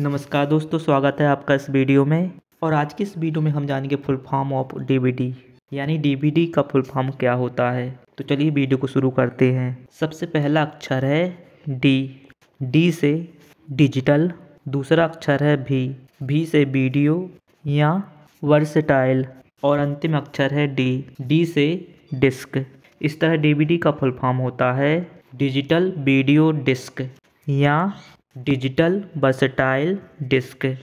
नमस्कार दोस्तों स्वागत है आपका इस वीडियो में और आज की इस वीडियो में हम जानेंगे फुल फॉर्म ऑफ डीबीडी यानी डीबीडी का फुल फॉर्म क्या होता है तो चलिए वीडियो को शुरू करते हैं सबसे पहला अक्षर है डी डी से डिजिटल दूसरा अक्षर है भी भी से वीडियो या वर्सटाइल और अंतिम अक्षर है डी डी से डिस्क इस तरह डीबीडी का फुल फॉर्म होता है डिजिटल वीडियो डिस्क या डिजिटल बसटाइल डिस्क